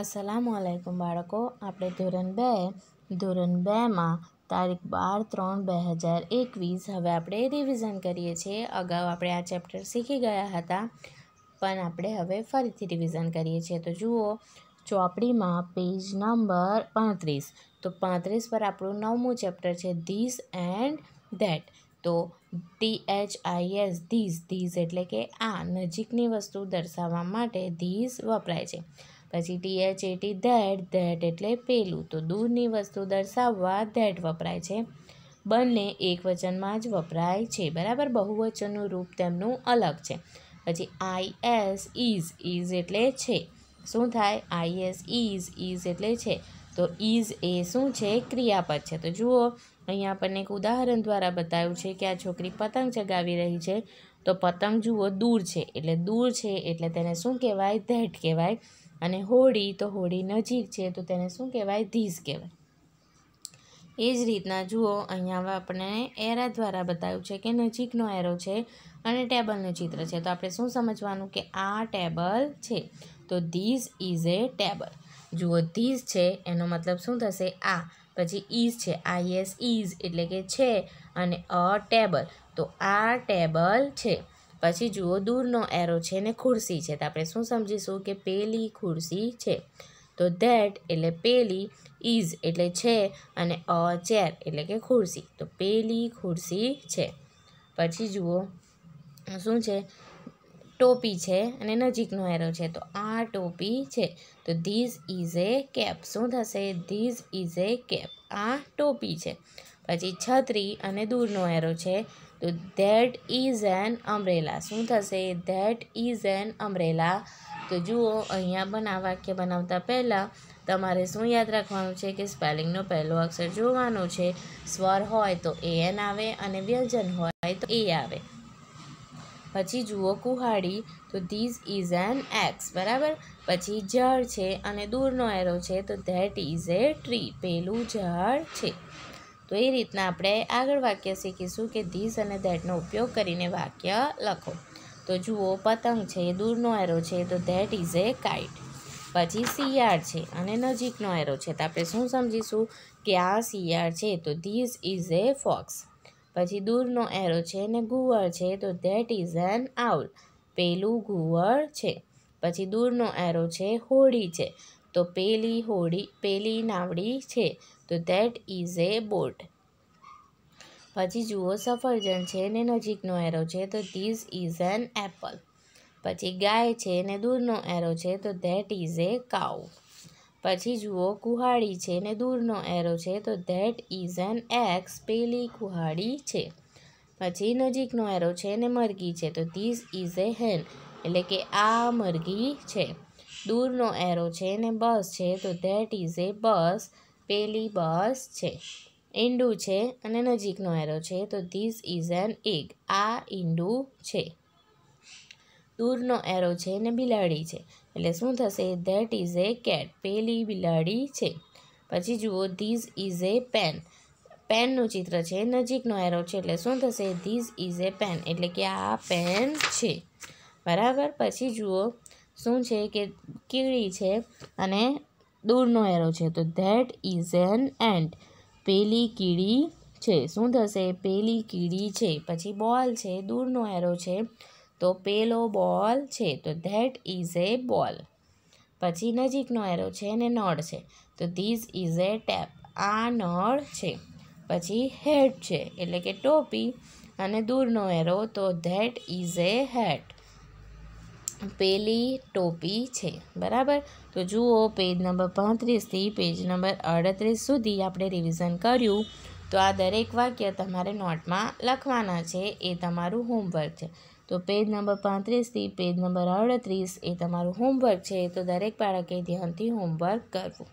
અસલામ આલેકુમ બાળકો આપણે ધોરણ બે ધોરણ બેમાં તારીખ બાર ત્રણ બે હજાર એકવીસ હવે આપણે રિવિઝન કરીએ છીએ અગાઉ આપણે આ ચેપ્ટર શીખી ગયા હતા પણ આપણે હવે ફરીથી રિવિઝન કરીએ છીએ તો જુઓ ચોપડીમાં પેજ નંબર પાંત્રીસ તો પાંત્રીસ પર આપણું નવમું ચેપ્ટર છે ધીસ એન્ડ ધેટ તો T H I S this this એટલે કે આ નજીકની વસ્તુ દર્શાવવા માટે ધીસ વપરાય છે પછી T H T H A T that that એટલે પેલું તો દૂરની વસ્તુ દર્શાવવા ધેટ વપરાય છે બંને એક વચનમાં જ વપરાય છે બરાબર બહુવચનનું રૂપ તેમનું અલગ છે પછી આઈ એસ ઇઝ ઇઝ એટલે છે શું થાય આઈ એસ ઇઝ ઇઝ એટલે છે તો ઇઝ એ શું છે ક્રિયાપદ છે તો જુઓ અહીંયા આપણને એક ઉદાહરણ દ્વારા બતાવ્યું છે કે આ છોકરી પતંગ ચગાવી રહી છે તો પતંગ જુઓ દૂર છે એટલે દૂર છે એટલે તેને શું કહેવાય ધેટ કહેવાય અને હોળી તો હોળી નજીક છે તો તેને શું કહેવાય ધીસ કહેવાય એ જ રીતના જુઓ અહીંયા આપણને એરા દ્વારા બતાવ્યું છે કે નજીકનો એરો છે અને ટેબલનું ચિત્ર છે તો આપણે શું સમજવાનું કે આ ટેબલ છે તો ધીસ ઇઝ એ ટેબલ જુઓ ધીસ છે એનો મતલબ શું થશે આ પછી ઇઝ છે આઈ એસ ઇઝ એટલે કે છે અને અ ટેબલ તો આ ટેબલ છે પછી જુઓ દૂરનો એરો છે ને ખુરશી છે તો આપણે શું સમજીશું કે પેલી ખુરશી છે તો ધેટ એટલે પેલી ઇઝ એટલે છે અને અ ચેર એટલે કે ખુરશી તો પેલી ખુરશી છે પછી જુઓ શું છે ટોપી છે અને નજીકનો એરો છે તો આ ટોપી છે તો ધીઝ ઇઝ એ કેપ શું થશે ધીઝ ઇઝ એ કેપ આ ટોપી છે પછી છત્રી અને દૂરનો એરો છે તો ધેટ ઇઝ એન અમરેલા શું થશે ધેટ ઇઝ એન અમરેલા તો જુઓ અહીંયા બના વાક્ય બનાવતા પહેલાં તમારે શું યાદ રાખવાનું છે કે સ્પેલિંગનો પહેલો અક્ષર જોવાનો છે સ્વર હોય તો એ એન આવે અને વ્યંજન હોય તો એ આવે પછી જુઓ કુહાડી તો ધીઝ ઇઝ એન એક્સ બરાબર પછી ઝાડ છે અને દૂરનો એરો છે તો ધેટ ઇઝ એ ટ્રી પેલું ઝાડ છે તો એ રીતના આપણે આગળ વાક્ય શીખીશું કે ધીઝ અને ધેટનો ઉપયોગ કરીને વાક્ય લખો તો જુઓ પતંગ છે દૂરનો એરો છે તો ધેટ ઇઝ એ કાઇટ પછી શિયાળ છે અને નજીકનો એરો છે તો આપણે શું સમજીશું કે આ શિયાળ છે તો ધીઝ ઇઝ એ ફોક્સ પછી દૂરનો એરો છે ને ઘુવર છે તો ધેટ ઇઝ એન આઉલ પેલું ઘુવડ છે પછી દૂરનો એરો છે હોડી છે તો પેલી હોડી પેલી નાવડી છે તો ધેટ ઇઝ એ બોટ પછી જુઓ સફરજન છે ને નજીકનો એરો છે તો ધીઝ ઇઝ એન એપલ પછી ગાય છે ને દૂરનો એરો છે તો ધેટ ઇઝ એ કાઉ પછી જુઓ કુહાડી છે ને દૂરનો એરો છે તો ધેટ ઇઝ એન એક્સ પેલી કુહાડી છે પછી નજીકનો એરો છે ને મરઘી છે તો ધીસ ઇઝ એ હેન એટલે કે આ મરઘી છે દૂરનો એરો છે ને બસ છે તો ધેટ ઇઝ એ બસ પેલી બસ છે ઈંડું છે અને નજીકનો એરો છે તો ધીસ ઇઝ એન એગ આ ઈંડું છે દૂરનો એરો છે ને બિલાડી છે એટલે શું થશે ધેટ ઇઝ એ કેટ પેલી બિલાડી છે પછી જુઓ ધીઝ ઇઝ એ પેન પેનનું ચિત્ર છે નજીકનો એરો છે એટલે શું થશે ધીઝ ઇઝ એ પેન એટલે કે આ પેન છે બરાબર પછી જુઓ શું છે કે કીડી છે અને દૂરનો એરો છે તો ધેટ ઇઝ એન એન્ડ પેલી કીડી છે શું થશે પેલી કીડી છે પછી બોલ છે દૂરનો એરો છે તો પેલો બોલ છે તો ધેટ ઇઝ એ બોલ પછી નજીકનો એરો છે અને નળ છે તો ધીઝ ઇઝ એ ટેપ આ નળ છે પછી હેડ છે એટલે કે ટોપી અને દૂરનો એરો તો ધેટ ઇઝ એ હેટ પેલી ટોપી છે બરાબર તો જુઓ પેજ નંબર પાંત્રીસથી પેજ નંબર અડત્રીસ સુધી આપણે રિવિઝન કર્યું તો આ દરેક વાક્ય તમારે નોટમાં લખવાના છે એ તમારું હોમવર્ક છે તો પેજ નંબર પાંત્રીસથી પેજ નંબર અડત્રીસ એ તમારું હોમવર્ક છે તો દરેક બાળકે ધ્યાનથી હોમવર્ક કરવું